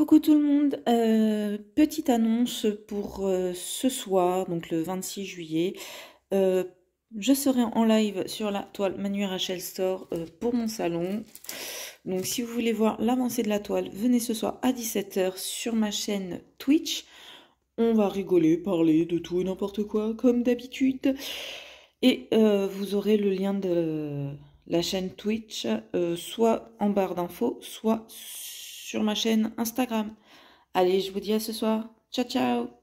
Coucou tout le monde, euh, petite annonce pour euh, ce soir, donc le 26 juillet. Euh, je serai en live sur la toile Manu Rachel Store pour mon salon. Donc si vous voulez voir l'avancée de la toile, venez ce soir à 17h sur ma chaîne Twitch. On va rigoler, parler de tout et n'importe quoi comme d'habitude. Et vous aurez le lien de la chaîne Twitch soit en barre d'infos, soit sur sur ma chaîne Instagram. Allez, je vous dis à ce soir. Ciao, ciao